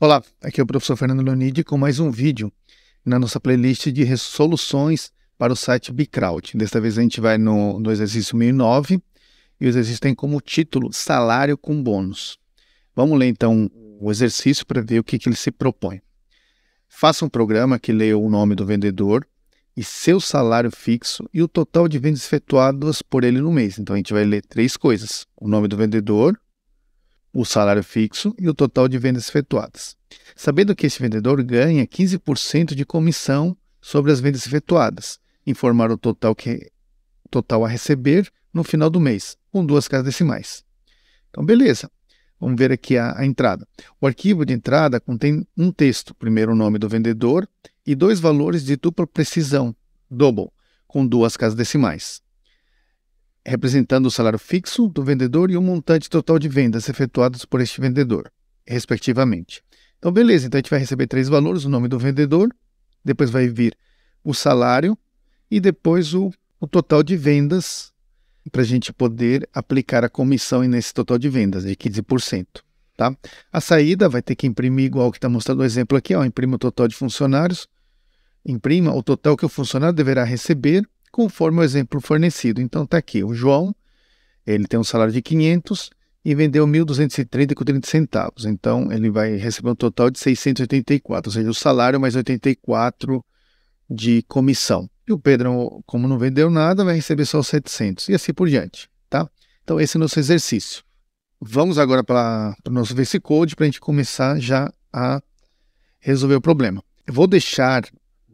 Olá, aqui é o professor Fernando Leonide com mais um vídeo na nossa playlist de soluções para o site Bicraut. Desta vez a gente vai no, no exercício 1009 e o exercício tem como título Salário com Bônus. Vamos ler então o exercício para ver o que, que ele se propõe. Faça um programa que leia o nome do vendedor e seu salário fixo e o total de vendas efetuadas por ele no mês. Então a gente vai ler três coisas: o nome do vendedor, o salário fixo e o total de vendas efetuadas. Sabendo que esse vendedor ganha 15% de comissão sobre as vendas efetuadas, informar o total que total a receber no final do mês, com duas casas decimais. Então, beleza. Vamos ver aqui a, a, entrada. O arquivo de entrada contém um texto, primeiro o nome do vendedor e dois valores de dupla precisão, double, com duas casas decimais representando o salário fixo do vendedor e o montante total de vendas efetuadas por este vendedor, respectivamente. Então, beleza, então a gente vai receber três valores: o nome do vendedor, depois vai vir o salário e depois o, o total de vendas para a gente poder aplicar a comissão nesse total de vendas de 15%. Tá? A saída vai ter que imprimir igual que está mostrando o exemplo aqui, ó, imprima o total de funcionários, imprima o total que o funcionário deverá receber conforme o exemplo fornecido. Então está aqui, o João, ele tem um salário de 500 e vendeu 30 centavos. Então ele vai receber um total de 684, ou seja, o salário mais 84 de comissão. E o Pedro, como não vendeu nada, vai receber só 700 e assim por diante, tá? Então esse é o nosso exercício. Vamos agora para o nosso VS Code para a gente começar já a resolver o problema. Eu vou deixar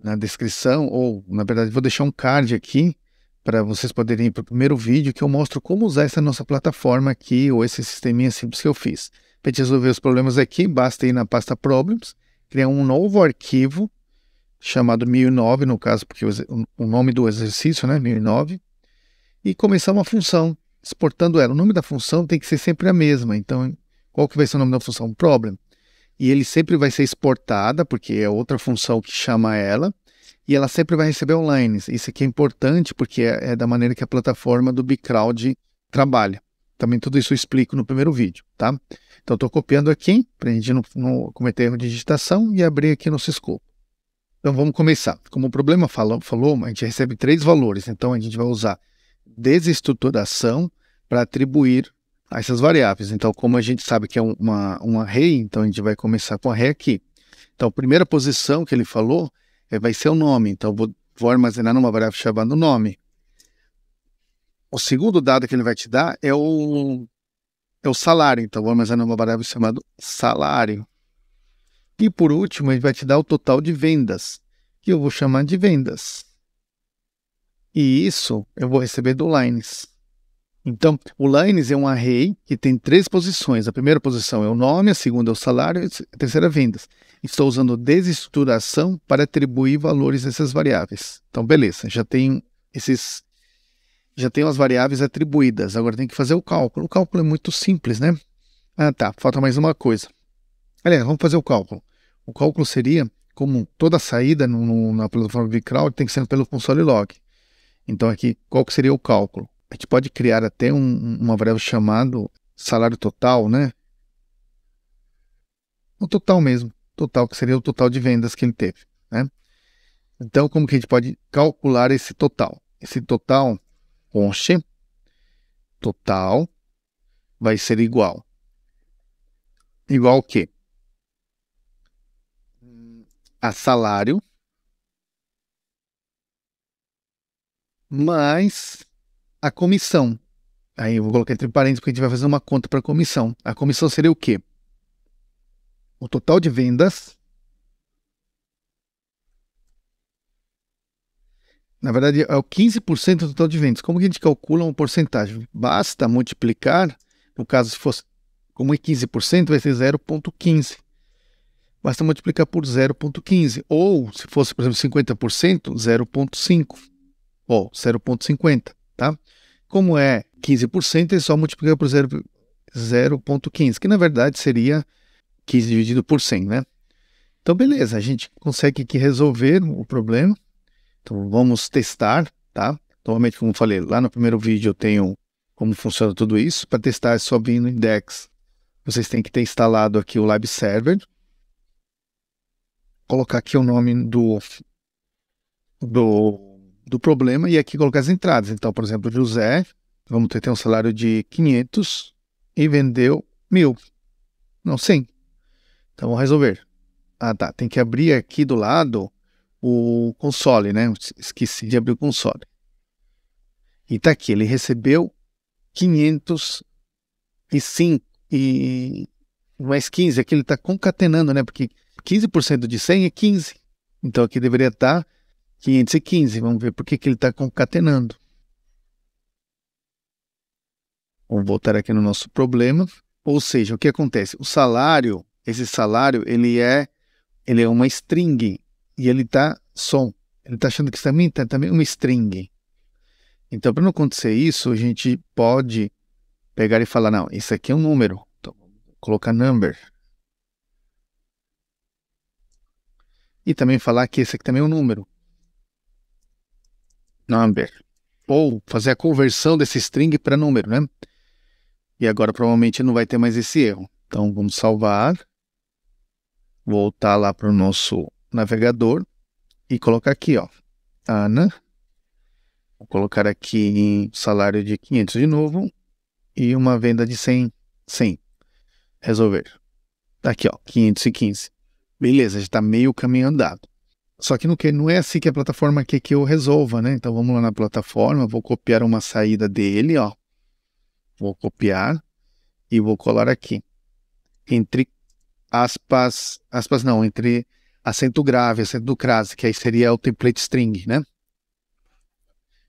na descrição, ou na verdade vou deixar um card aqui para vocês poderem ir para o primeiro vídeo que eu mostro como usar essa nossa plataforma aqui ou esse sisteminha simples que eu fiz. Para resolver os problemas aqui, basta ir na pasta Problems, criar um novo arquivo chamado 1009, no caso, porque o nome do exercício, né, 1009, e começar uma função, exportando ela. O nome da função tem que ser sempre a mesma, então qual que vai ser o nome da função? Problem. E ele sempre vai ser exportada, porque é outra função que chama ela, e ela sempre vai receber online. Isso aqui é importante porque é, é da maneira que a plataforma do Bcrowd trabalha. Também tudo isso eu explico no primeiro vídeo, tá? Então estou copiando aqui, para a gente não, cometer erro de digitação e abrir aqui nosso Scope. Então vamos começar. Como o problema falou, falou, a gente recebe três valores, então a gente vai usar desestruturação para atribuir a essas variáveis. Então, como a gente sabe que é um array, então a gente vai começar com array aqui. Então, a primeira posição que ele falou é, vai ser o nome. Então, vou, vou armazenar numa variável chamada nome. O segundo dado que ele vai te dar é o, é o salário. Então, vou armazenar numa variável chamada salário. E por último, ele vai te dar o total de vendas, que eu vou chamar de vendas. E isso eu vou receber do Lines. Então, o Lines é um array que tem três posições. A primeira posição é o nome, a segunda é o salário e a terceira é vendas. Estou usando desestruturação para atribuir valores a essas variáveis. Então, beleza, já tenho esses já tenho as variáveis atribuídas. Agora tem que fazer o cálculo. O cálculo é muito simples, né? Ah, tá, falta mais uma coisa. Aliás, vamos fazer o cálculo. O cálculo seria como toda saída no, no, na plataforma Big Crowd tem que ser pelo console log. Então aqui, qual que seria o cálculo? a gente pode criar até um, uma variável chamado salário total, né? O total mesmo, total que seria o total de vendas que ele teve, né? Então, como que a gente pode calcular esse total? Esse total, conche, total vai ser igual. Igual o quê? A salário mais a comissão. Aí eu vou colocar entre parênteses porque a gente vai fazer uma conta para a comissão. A comissão seria o quê? O total de vendas. Na verdade, é o 15% do total de vendas. Como que a gente calcula uma porcentagem? Basta multiplicar, no caso, se fosse como é 15%, vai ser 0,15. Basta multiplicar por 0,15. Ou, se fosse, por exemplo, 50%, 0,5. Ou 0,50 tá? Como é 15%, ele só multiplica por 0,15, que na verdade seria 15 dividido por 100, né? Então, beleza, a gente consegue aqui resolver o problema. Então, vamos testar, tá? Normalmente, como falei, lá no primeiro vídeo eu tenho como funciona tudo isso. Para testar é só vir no index. Vocês têm que ter instalado aqui o Lab Server. colocar aqui o nome do, do do problema e aqui colocar as entradas. Então, por exemplo, José, vamos ter, ter um salário de 500 e vendeu 1.000. Não, 100. Então, vamos resolver. Ah, tá. Tem que abrir aqui do lado o console, né? Esqueci de abrir o console. E tá aqui, ele recebeu 505 e mais 15. Aqui ele está concatenando, né? Porque 15% de 100 é 15. Então, aqui deveria estar... Tá 515. Vamos ver por que, que ele está concatenando. Vamos voltar aqui no nosso problema. Ou seja, o que acontece? O salário, esse salário, ele é, ele é uma string e ele está som. Ele está achando que também está também uma string. Então, para não acontecer isso, a gente pode pegar e falar, não, isso aqui é um número. Então, colocar number. E também falar que esse aqui também é um número number, ou fazer a conversão desse string para número, né? E agora provavelmente não vai ter mais esse erro. Então vamos salvar, voltar lá para o nosso navegador e colocar aqui, ó, Ana. Vou colocar aqui em salário de 500 de novo e uma venda de 100, 100. Resolver. Tá aqui, ó, 515. Beleza, já está meio caminho andado. Só que não, que não é assim que a plataforma quer que eu resolva, né? Então vamos lá na plataforma, vou copiar uma saída dele, ó. Vou copiar e vou colar aqui. Entre aspas, aspas não, entre acento grave, acento do crase, que aí seria o template string, né?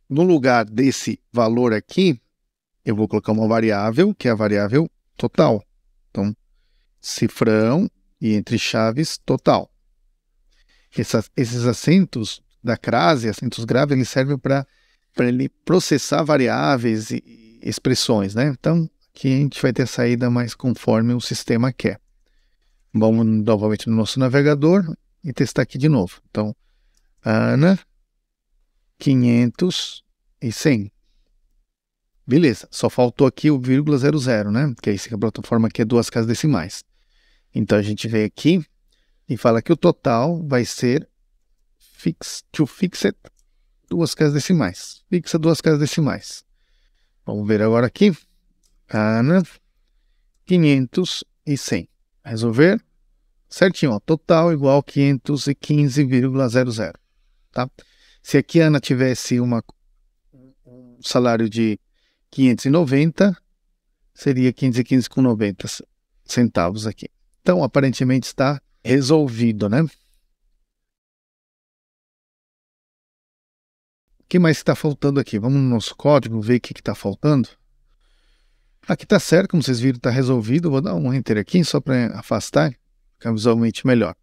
No lugar desse valor aqui, eu vou colocar uma variável, que é a variável total. Então, cifrão e entre chaves total. Essas, esses acentos da crase, acentos graves, eles servem para ele processar variáveis e expressões, né? Então, aqui a gente vai ter a saída mais conforme o sistema quer. Vamos novamente no nosso navegador e testar aqui de novo. Então, Ana, 500 e 100. Beleza, só faltou aqui o vírgula 00, né? Que aí é é a plataforma quer é duas casas decimais. Então, a gente vem aqui e fala que o total vai ser fix, to fixed duas casas decimais. Fixa duas casas decimais. Vamos ver agora aqui. Ana, 500 e 100. Resolver certinho, ó, total igual 515,00, tá? Se aqui a Ana tivesse uma, um salário de 590, seria 515,90 centavos aqui. Então, aparentemente está resolvido, né? O que mais está faltando aqui? Vamos no nosso código ver o que está faltando. Aqui está certo, como vocês viram, está resolvido. Vou dar um enter aqui só para afastar, ficar visualmente melhor.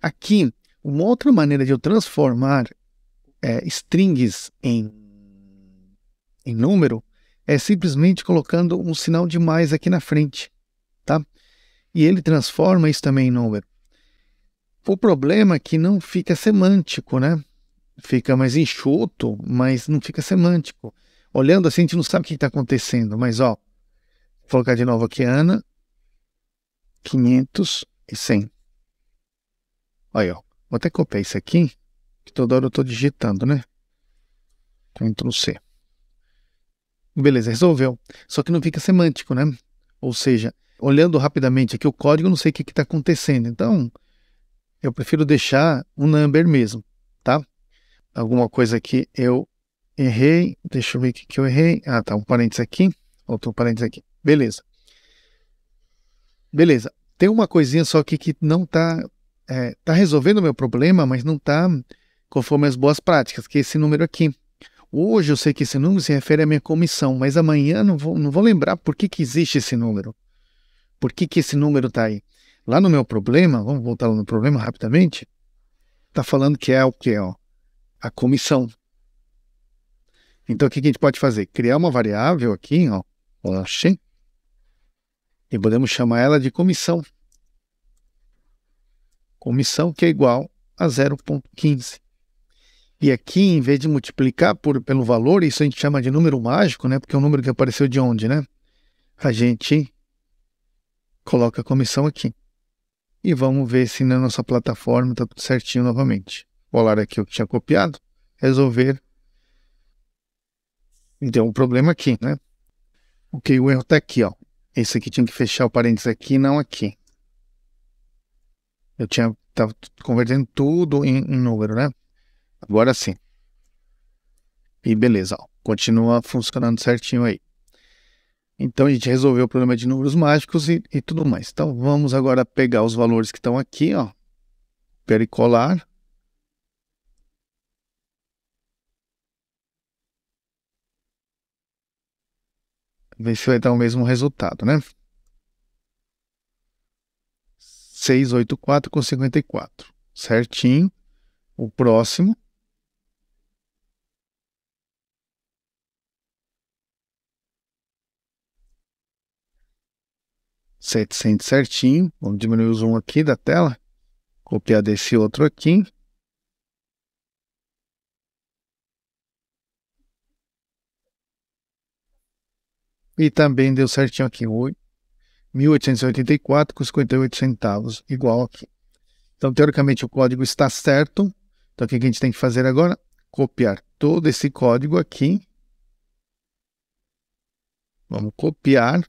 Aqui, uma outra maneira de eu transformar é, strings em, em número é simplesmente colocando um sinal de mais aqui na frente, tá? E ele transforma isso também em número. O problema é que não fica semântico, né? Fica mais enxuto, mas não fica semântico. Olhando assim, a gente não sabe o que está acontecendo, mas ó, vou colocar de novo aqui, Ana, 500 e 100. Aí, ó, vou até copiar isso aqui, que toda hora eu estou digitando, né? Ctrl então, C. Beleza, resolveu. Só que não fica semântico, né? Ou seja, olhando rapidamente aqui o código, eu não sei o que está acontecendo. Então, eu prefiro deixar o number mesmo, tá? Alguma coisa aqui eu errei, deixa eu ver o que eu errei. Ah, tá, um parênteses aqui, outro parênteses aqui. Beleza. Beleza. Tem uma coisinha só aqui que não está, é, tá resolvendo o meu problema, mas não está conforme as boas práticas, que é esse número aqui. Hoje eu sei que esse número se refere à minha comissão, mas amanhã não vou, não vou lembrar por que, que existe esse número. Por que, que esse número está aí? Lá no meu problema, vamos voltar no problema rapidamente, está falando que é o que? Ó, a comissão. Então o que, a gente pode fazer? Criar uma variável aqui, ó, oxê, e podemos chamar ela de comissão. Comissão que é igual a 0.15. E aqui, em vez de multiplicar por, pelo valor, isso a gente chama de número mágico, né? Porque é um número que apareceu de onde, né? A gente coloca a comissão aqui e vamos ver se na nossa plataforma está tudo certinho novamente. Colar aqui o que tinha copiado, resolver. E deu um problema aqui, né? Ok, o erro está aqui, ó. Esse aqui tinha que fechar o parênteses aqui, não aqui. Eu tinha tava convertendo tudo em, em número, né? Agora sim. E beleza, ó. Continua funcionando certinho aí. Então a gente resolveu o problema de números mágicos e, e tudo mais. Então vamos agora pegar os valores que estão aqui, ó, pericolar. Ver se vai dar o mesmo resultado, né? 684 com 54. Certinho. O próximo. 700 certinho. Vamos diminuir o zoom aqui da tela. Copiar desse outro aqui. E também deu certinho aqui, 1.884 com 58 centavos, igual aqui. Então, teoricamente, o código está certo. Então, o que a gente tem que fazer agora? Copiar todo esse código aqui. Vamos copiar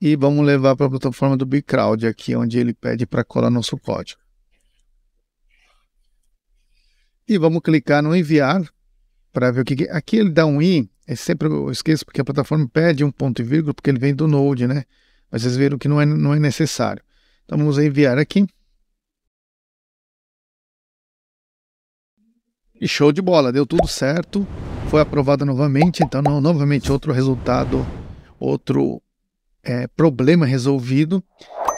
e vamos levar para a plataforma do BigCloud aqui, onde ele pede para colar nosso código. E vamos clicar no enviar para ver o que, que, Aqui ele dá um i, é sempre eu esqueço porque a plataforma pede um ponto e vírgula porque ele vem do Node, né? Mas vocês viram que não é, não é necessário. Então vamos enviar aqui. E show de bola, deu tudo certo. Foi aprovada novamente, então novamente outro resultado, outro é, problema resolvido.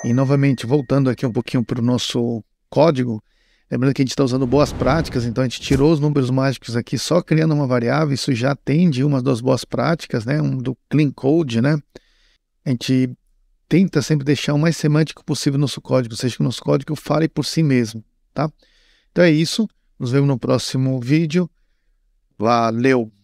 E novamente, voltando aqui um pouquinho para o nosso código, lembrando que a gente está usando boas práticas, então a gente tirou os números mágicos aqui só criando uma variável, isso já atende uma das boas práticas, né? um do clean code, né? A gente tenta sempre deixar o mais semântico possível nosso código, seja, que o nosso código fale por si mesmo, tá? Então é isso, nos vemos no próximo vídeo. Valeu!